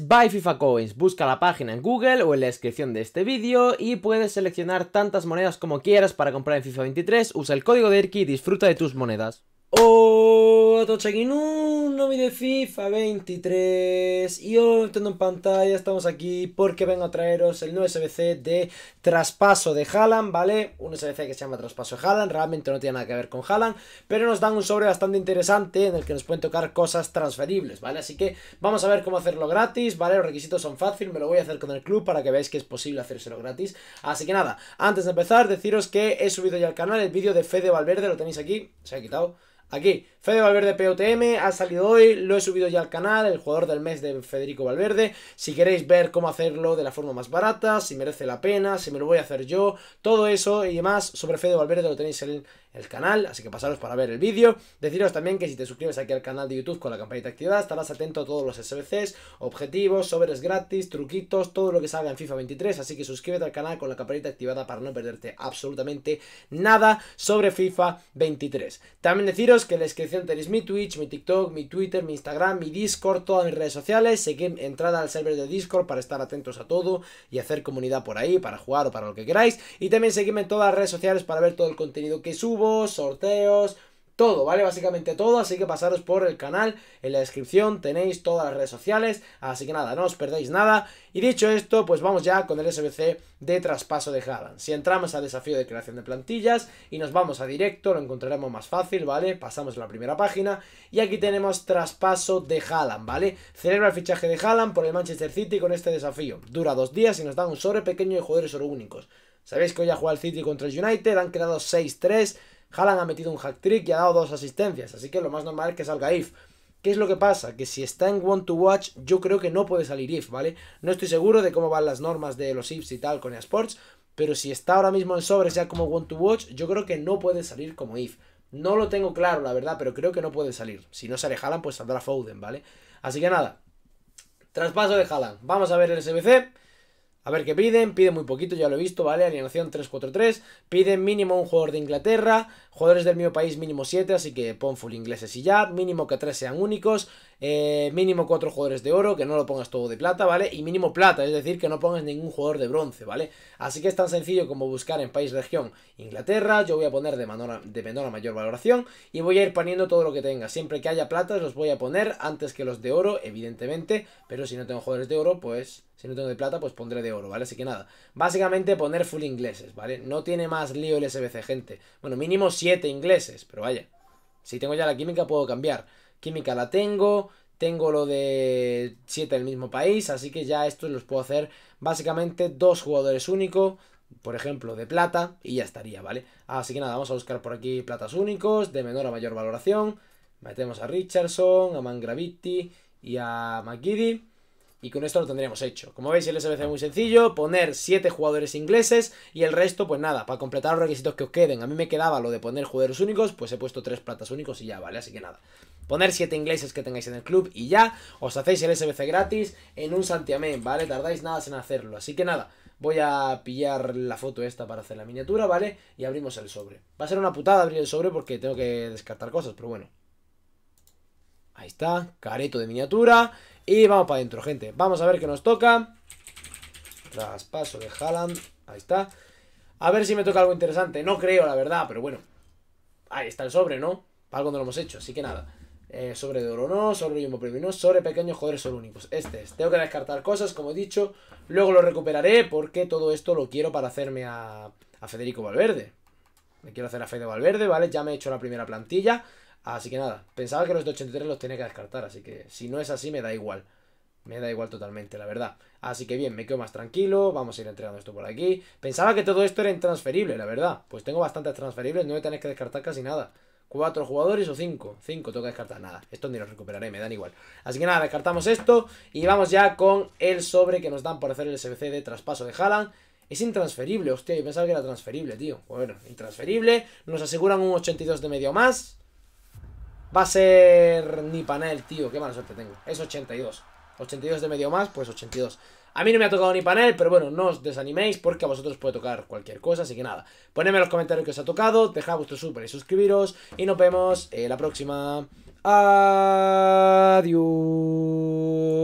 Buy FIFA Coins. Busca la página en Google o en la descripción de este vídeo y puedes seleccionar tantas monedas como quieras para comprar en FIFA 23. Usa el código de Erki y disfruta de tus monedas. Hola a todos aquí en un nuevo de FIFA 23 y hoy tengo en pantalla estamos aquí porque vengo a traeros el nuevo SBC de traspaso de Haaland, ¿vale? Un SBC que se llama traspaso de Haaland, realmente no tiene nada que ver con Haaland, pero nos dan un sobre bastante interesante en el que nos pueden tocar cosas transferibles, ¿vale? Así que vamos a ver cómo hacerlo gratis, ¿vale? Los requisitos son fáciles, me lo voy a hacer con el club para que veáis que es posible hacérselo gratis. Así que nada, antes de empezar deciros que he subido ya al canal el vídeo de Fede Valverde, lo tenéis aquí, se ha quitado Aquí, Fede Valverde POTM ha salido hoy, lo he subido ya al canal, el jugador del mes de Federico Valverde. Si queréis ver cómo hacerlo de la forma más barata, si merece la pena, si me lo voy a hacer yo, todo eso y demás sobre Fede Valverde lo tenéis en, el el canal, así que pasaros para ver el vídeo. Deciros también que si te suscribes aquí al canal de YouTube con la campanita activada, estarás atento a todos los SBCs, objetivos, sobres gratis, truquitos, todo lo que salga en FIFA 23, así que suscríbete al canal con la campanita activada para no perderte absolutamente nada sobre FIFA 23. También deciros que en la descripción tenéis mi Twitch, mi TikTok, mi Twitter, mi Instagram, mi Discord, todas mis redes sociales, seguid entrada al server de Discord para estar atentos a todo y hacer comunidad por ahí, para jugar o para lo que queráis, y también seguidme en todas las redes sociales para ver todo el contenido que subo, sorteos, todo, ¿vale? Básicamente todo, así que pasaros por el canal, en la descripción tenéis todas las redes sociales, así que nada, no os perdéis nada. Y dicho esto, pues vamos ya con el SBC de traspaso de Haaland. Si entramos al desafío de creación de plantillas y nos vamos a directo, lo encontraremos más fácil, ¿vale? Pasamos a la primera página y aquí tenemos traspaso de Haaland, ¿vale? Celebra el fichaje de Haaland por el Manchester City con este desafío. Dura dos días y nos da un sobre pequeño de jugadores oro únicos. Sabéis que hoy ha jugado el City contra el United, han creado 6-3, Haaland ha metido un hack-trick y ha dado dos asistencias, así que lo más normal es que salga If. ¿Qué es lo que pasa? Que si está en want to Watch, yo creo que no puede salir If, ¿vale? No estoy seguro de cómo van las normas de los Ifs y tal con eSports, pero si está ahora mismo en sobre sea como want to Watch, yo creo que no puede salir como If. No lo tengo claro, la verdad, pero creo que no puede salir. Si no sale Haaland, pues saldrá Foden, ¿vale? Así que nada, traspaso de Haaland. Vamos a ver el SBC. A ver qué piden, piden muy poquito, ya lo he visto, ¿vale? Alienación 3-4-3, piden mínimo un jugador de Inglaterra, jugadores del mío país mínimo 7, así que pon full ingleses y ya, mínimo que 3 sean únicos, eh, mínimo 4 jugadores de oro, que no lo pongas todo de plata, ¿vale? Y mínimo plata, es decir, que no pongas ningún jugador de bronce, ¿vale? Así que es tan sencillo como buscar en país, región, Inglaterra, yo voy a poner de, menor a, mayor valoración y voy a ir poniendo todo lo que tenga. Siempre que haya plata los voy a poner antes que los de oro, evidentemente, pero si no tengo jugadores de oro, pues... Si no tengo de plata, pues pondré de oro, ¿vale? Así que nada, básicamente poner full ingleses, ¿vale? No tiene más lío el SBC, gente. Bueno, mínimo 7 ingleses, pero vaya. Si tengo ya la química, puedo cambiar química la tengo, tengo lo de 7 del mismo país, así que ya estos los puedo hacer básicamente dos jugadores únicos, por ejemplo, de plata, y ya estaría, ¿vale? Así que nada, vamos a buscar por aquí platas únicos, de menor a mayor valoración, metemos a Richardson, a Mangraviti y a McGiddy. Y con esto lo tendríamos hecho. Como veis, el SBC es muy sencillo, poner 7 jugadores ingleses y el resto, pues nada, para completar los requisitos que os queden. A mí me quedaba lo de poner jugadores únicos, pues he puesto 3 platas únicos y ya, ¿vale? Así que nada. Poner siete ingleses que tengáis en el club y ya os hacéis el SBC gratis en un santiamén, ¿vale? Tardáis nada en hacerlo. Así que nada, voy a pillar la foto esta para hacer la miniatura, ¿vale? Y abrimos el sobre. Va a ser una putada abrir el sobre porque tengo que descartar cosas, pero bueno. Ahí está, careto de miniatura. Y vamos para adentro, gente. Vamos a ver qué nos toca. Traspaso de Haaland. Ahí está. A ver si me toca algo interesante. No creo, la verdad, pero bueno. Ahí está el sobre, ¿no? Algo no lo hemos hecho, así que nada. Eh, sobre de oro no, sobre mismo primero sobre pequeños joderes son únicos. Este es. Tengo que descartar cosas, como he dicho. Luego lo recuperaré porque todo esto lo quiero para hacerme a, Federico Valverde. Me quiero hacer a Fede Valverde, ¿vale? Ya me he hecho la primera plantilla. Así que nada, pensaba que los de 83 los tenía que descartar, así que si no es así me da igual. Me da igual totalmente, la verdad. Así que bien, me quedo más tranquilo, vamos a ir entregando esto por aquí. Pensaba que todo esto era intransferible, la verdad. Pues tengo bastantes transferibles, no me tenés que descartar casi nada cuatro jugadores o cinco. Cinco, tengo que descartar nada. Esto ni lo recuperaré, me dan igual. Así que nada, descartamos esto y vamos ya con el sobre que nos dan por hacer el SBC de traspaso de Haaland. Es intransferible, hostia, yo pensaba que era transferible, tío. Bueno, intransferible. Nos aseguran un 82 de medio más. Va a ser ni panel, tío. Qué mala suerte tengo. Es 82. 82 de medio más, pues 82. A mí no me ha tocado ni panel, pero bueno, no os desaniméis porque a vosotros puede tocar cualquier cosa, así que nada. Ponedme en los comentarios que os ha tocado, dejad vuestro super y suscribiros, y nos vemos eh, la próxima. Adiós.